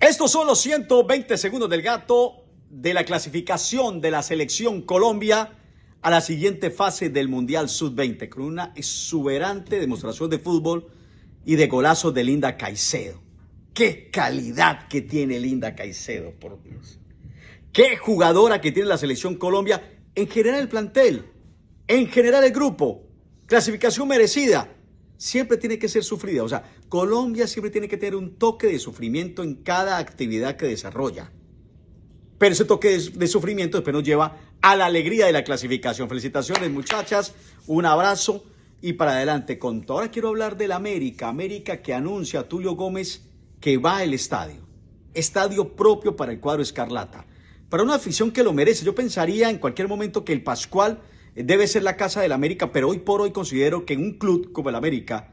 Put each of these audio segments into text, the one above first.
Estos son los 120 segundos del gato de la clasificación de la selección Colombia a la siguiente fase del Mundial Sub-20 con una exuberante demostración de fútbol y de golazos de Linda Caicedo. ¡Qué calidad que tiene Linda Caicedo, por Dios! ¡Qué jugadora que tiene la selección Colombia en general el plantel, en general el grupo! Clasificación merecida siempre tiene que ser sufrida. O sea, Colombia siempre tiene que tener un toque de sufrimiento en cada actividad que desarrolla. Pero ese toque de, sufrimiento después nos lleva a la alegría de la clasificación. Felicitaciones muchachas, un abrazo y para adelante con Ahora quiero hablar del América, América que anuncia a Tulio Gómez que va al estadio, estadio propio para el cuadro Escarlata, para una afición que lo merece. Yo pensaría en cualquier momento que el Pascual debe ser la casa del América, pero hoy por hoy considero que un club como el América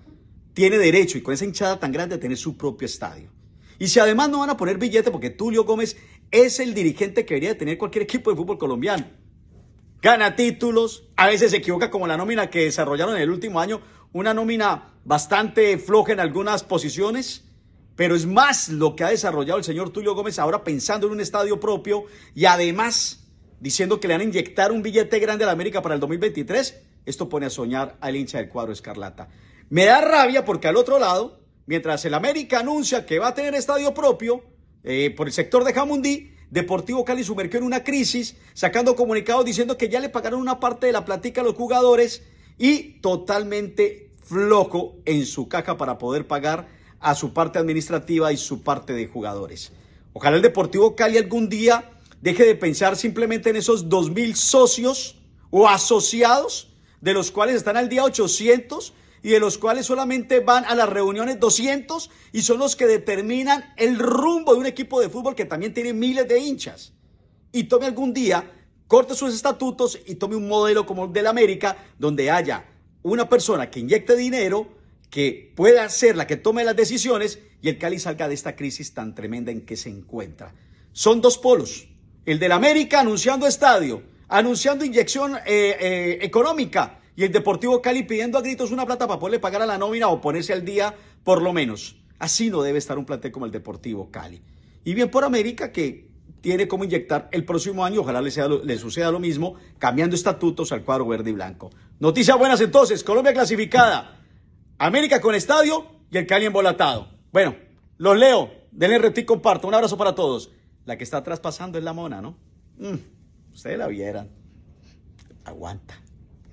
tiene derecho y con esa hinchada tan grande a tener su propio estadio. Y si además no van a poner billete, porque Tulio Gómez es el dirigente que debería tener cualquier equipo de fútbol colombiano. Gana títulos, a veces se equivoca como la nómina que desarrollaron en el último año, una nómina bastante floja en algunas posiciones, pero es más lo que ha desarrollado el señor Tulio Gómez ahora pensando en un estadio propio y además diciendo que le van a inyectar un billete grande a la América para el 2023, esto pone a soñar al hincha del cuadro escarlata. Me da rabia porque al otro lado, mientras el América anuncia que va a tener estadio propio eh, por el sector de Jamundí, Deportivo Cali sumergió en una crisis, sacando comunicados diciendo que ya le pagaron una parte de la platica a los jugadores y totalmente flojo en su caja para poder pagar a su parte administrativa y su parte de jugadores. Ojalá el Deportivo Cali algún día Deje de pensar simplemente en esos 2.000 socios o asociados, de los cuales están al día 800 y de los cuales solamente van a las reuniones 200 y son los que determinan el rumbo de un equipo de fútbol que también tiene miles de hinchas. Y tome algún día, corte sus estatutos y tome un modelo como el del América, donde haya una persona que inyecte dinero, que pueda ser la que tome las decisiones y el Cali salga de esta crisis tan tremenda en que se encuentra. Son dos polos. El del América anunciando estadio, anunciando inyección eh, eh, económica y el Deportivo Cali pidiendo a gritos una plata para poderle pagar a la nómina o ponerse al día por lo menos. Así no debe estar un plantel como el Deportivo Cali. Y bien por América que tiene como inyectar el próximo año, ojalá le, suceda lo mismo, cambiando estatutos al cuadro verde y blanco. Noticias buenas entonces, Colombia clasificada, América con estadio y el Cali embolatado. Bueno, los leo, denle y comparto. Un abrazo para todos. La que está traspasando es la mona, ¿no? Mm, ustedes la vieran. Aguanta.